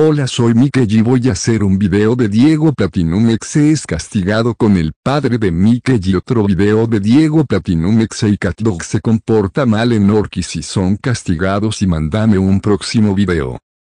Hola soy Mikel y voy a hacer un video de Diego Platinum X es castigado con el padre de Mikel y otro video de Diego Platinum X y CatDog se comporta mal en Orkis y son castigados y mandame un próximo video.